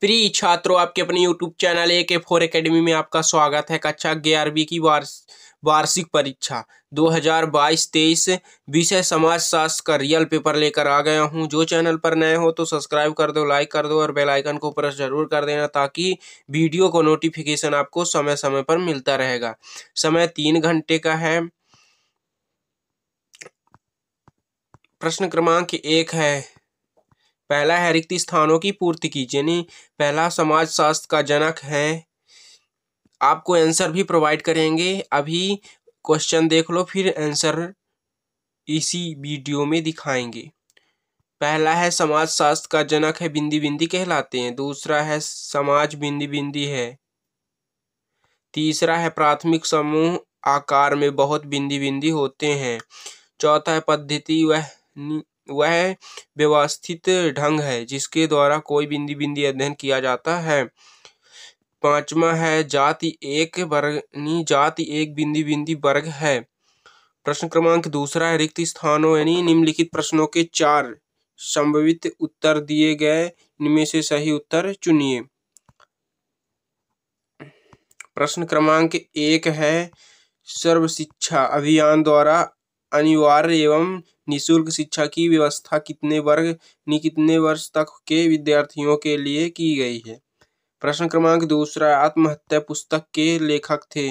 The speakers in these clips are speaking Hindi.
प्रिय छात्रों आपके अपने यूट्यूब चैनल ए के फोर अकेडमी में आपका स्वागत है कक्षा अच्छा ग्यारहवीं की वार्ष वार्षिक परीक्षा 2022-23 विषय समाज शास्त्र का रियल पेपर लेकर आ गया हूं जो चैनल पर नए हो तो सब्सक्राइब कर दो लाइक कर दो और बेल आइकन को प्रेस जरूर कर देना ताकि वीडियो को नोटिफिकेशन आपको समय समय पर मिलता रहेगा समय तीन घंटे का है प्रश्न क्रमांक एक है पहला है रिक्त स्थानों की पूर्ति की यानी पहला समाज शास्त्र का जनक है आपको आंसर भी प्रोवाइड करेंगे अभी क्वेश्चन देख लो फिर आंसर इसी वीडियो में दिखाएंगे पहला है समाज शास्त्र का जनक है बिंदी बिंदी कहलाते हैं दूसरा है समाज बिंदी बिंदी है तीसरा है प्राथमिक समूह आकार में बहुत बिंदी बिंदी होते हैं चौथा है पद्धति वह वह व्यवस्थित ढंग है जिसके द्वारा कोई बिंदी बिंदी अध्ययन किया जाता है पांचवा है जाति एक वर्ग जाति एक बिंदी बिंदी वर्ग है प्रश्न क्रमांक दूसरा है रिक्त स्थानों यानी निम्नलिखित प्रश्नों के चार संभवित उत्तर दिए गए इनमें से सही उत्तर चुनिए प्रश्न क्रमांक एक है सर्व शिक्षा अभियान द्वारा अनिवार्य एवं निःशुल्क शिक्षा की व्यवस्था कितने वर्ग कितने वर्ष तक के विद्यार्थियों के लिए की गई है प्रश्न क्रमांक दूसरा आत्महत्या पुस्तक के लेखक थे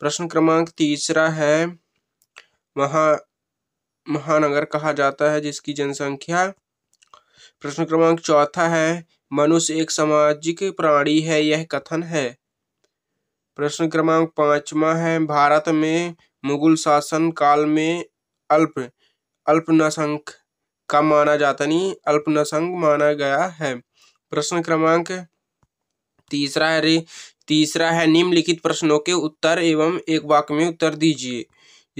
प्रश्न क्रमांक तीसरा है महा महानगर कहा जाता है जिसकी जनसंख्या प्रश्न क्रमांक चौथा है मनुष्य एक सामाजिक प्राणी है यह कथन है प्रश्न क्रमांक पांचवा है भारत में मुगल शासन काल में अल्प अल्पसंख्यक का माना जाता नहीं अल्पसंख्यक माना गया है प्रश्न क्रमांक तीसरा है रे तीसरा है निम्नलिखित प्रश्नों के उत्तर एवं एक वाक्य में उत्तर दीजिए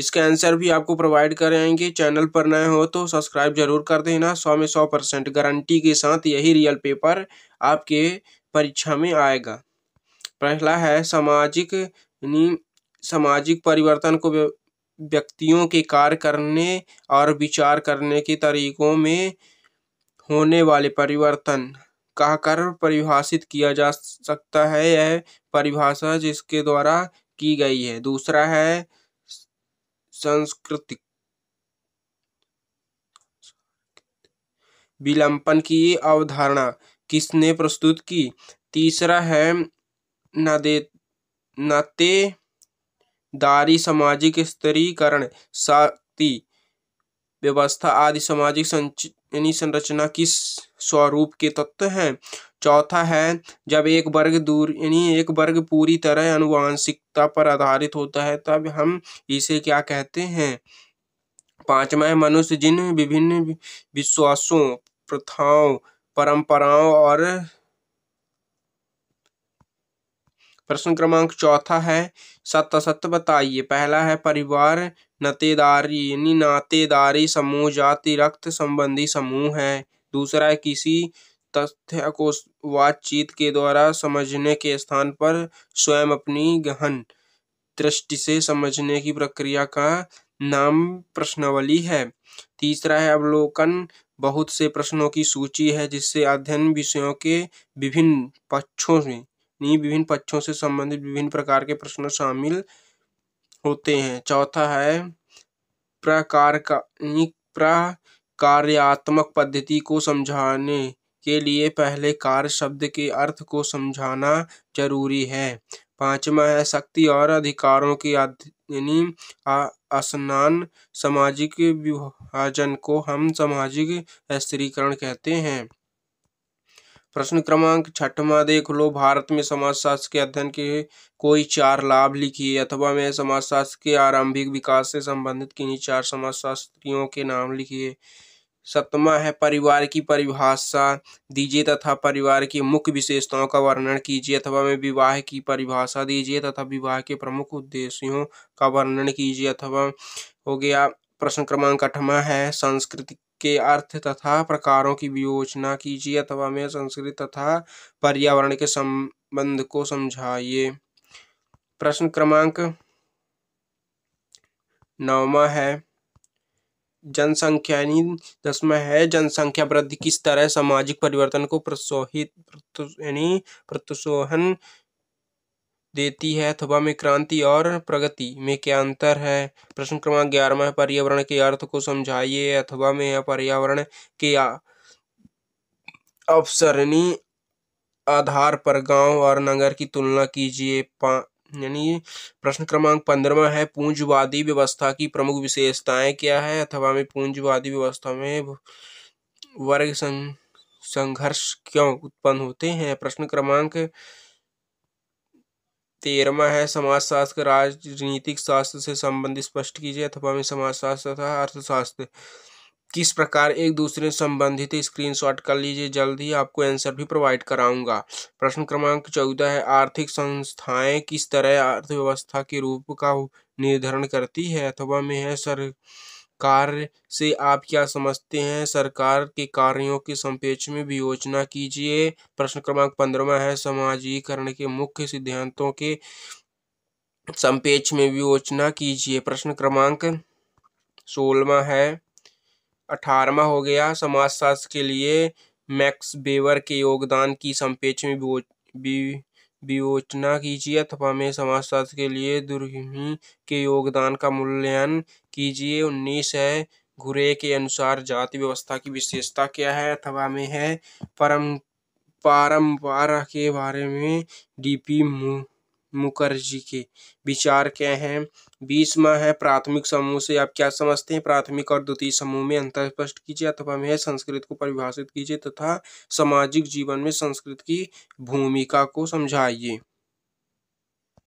इसके आंसर भी आपको प्रोवाइड करेंगे चैनल पर नए हो तो सब्सक्राइब जरूर कर देना सौ में सौ परसेंट गारंटी के साथ यही रियल पेपर आपके परीक्षा में आएगा पहला है सामाजिक सामाजिक परिवर्तन को व्यक्तियों के कार्य करने और विचार करने के तरीकों में होने वाले परिवर्तन कहकर परिभाषित किया जा सकता है यह परिभाषा जिसके द्वारा की गई है दूसरा है सांस्कृतिक विलंपन की अवधारणा किसने प्रस्तुत की तीसरा है नदे नते दारी सामाजिक स्तरीकरण शक्ति व्यवस्था आदि सामाजिक संरचना किस स्वरूप के तत्व हैं चौथा है जब एक वर्ग दूर यानी एक वर्ग पूरी तरह अनुवांशिकता पर आधारित होता है तब हम इसे क्या कहते हैं पांचवा है मनुष्य जिन विभिन्न विश्वासों प्रथाओं परंपराओं और प्रश्न क्रमांक चौथा है सत्य सत्य बताइए पहला है परिवार नतेदारी यानी नातेदारी समूह जाति रक्त संबंधी समूह है दूसरा है किसी तथ्य को बातचीत के द्वारा समझने के स्थान पर स्वयं अपनी गहन दृष्टि से समझने की प्रक्रिया का नाम प्रश्नवली है तीसरा है अवलोकन बहुत से प्रश्नों की सूची है जिससे अध्ययन विषयों के विभिन्न पक्षों में नहीं विभिन्न पक्षों से संबंधित विभिन्न प्रकार के प्रश्न शामिल होते हैं चौथा है प्रकार का प्रकार्यात्मक पद्धति को समझाने के लिए पहले कार्य शब्द के अर्थ को समझाना जरूरी है पांचवा है शक्ति और अधिकारों की यानी असनान सामाजिक विभाजन को हम सामाजिक स्त्रीकरण कहते हैं प्रश्न क्रमांक छठवा देख लो भारत में समाजशास्त्र के अध्ययन के कोई चार लाभ लिखिए अथवा में समाजशास्त्र के आरंभिक विकास से संबंधित किन्हीं चार समाजशास्त्रियों के नाम लिखिए सप्तमा है परिवार की परिभाषा दीजिए तथा परिवार की मुख्य विशेषताओं का वर्णन कीजिए अथवा में विवाह की परिभाषा दीजिए तथा विवाह के प्रमुख उद्देश्यों का वर्णन कीजिए अथवा हो गया प्रश्न क्रमांक अठवा है सांस्कृतिक के अर्थ तथा प्रकारों की विवोचना कीजिए अथवा में संस्कृत तथा पर्यावरण के संबंध को समझाइए प्रश्न क्रमांक नौवा है जनसंख्या यानी दसवा है जनसंख्या वृद्धि किस तरह सामाजिक परिवर्तन को प्रोत्साहित यानी प्रोत्साहन देती है अथवा में क्रांति और प्रगति में क्या अंतर है प्रश्न क्रमांक ग्यारह पर्यावरण के अर्थ को समझाइए अथवा में पर्यावरण के अवसरणी आधार पर गांव और नगर की तुलना कीजिए यानी प्रश्न क्रमांक पंद्रवा है पूंजवादी व्यवस्था की प्रमुख विशेषताएं क्या है अथवा में पूंजवादी व्यवस्था में वर्ग संघर्ष क्यों उत्पन्न होते हैं प्रश्न क्रमांक तेरहवा है समाजशास्त्र राजनीतिक शास्त्र से संबंधित स्पष्ट कीजिए अथवा में समाजशास्त्र तथा अर्थशास्त्र किस प्रकार एक दूसरे से संबंधित स्क्रीनशॉट कर लीजिए जल्द ही आपको आंसर भी प्रोवाइड कराऊंगा प्रश्न क्रमांक चौदह है आर्थिक संस्थाएं किस तरह अर्थव्यवस्था के रूप का निर्धारण करती है अथवा में है सर कार्य से आप क्या समझते हैं सरकार के कार्यों के संपेक्ष में योजना कीजिए प्रश्न क्रमांक पंद्रवा है समाजीकरण के मुख्य सिद्धांतों के संपेक्ष में विवेचना कीजिए प्रश्न क्रमांक सोलवा है अठारवा हो गया समाजशास्त्र के लिए मैक्स बेवर के योगदान की संपेक्ष में भी विवोचना कीजिए अथवा में समाजशास्त्र के लिए दुर्मी के योगदान का मूल्यांकन कीजिए उन्नीस है घुरे के अनुसार जाति व्यवस्था की विशेषता क्या है अथवा में है परम पारंपरा के बारे में डीपी मुखर्जी के विचार क्या हैं बीसवा है प्राथमिक समूह से आप क्या समझते हैं प्राथमिक और द्वितीय समूह में अंतर स्पष्ट कीजिए अथवा में संस्कृत को परिभाषित कीजिए तथा सामाजिक जीवन में संस्कृत की भूमिका को समझाइए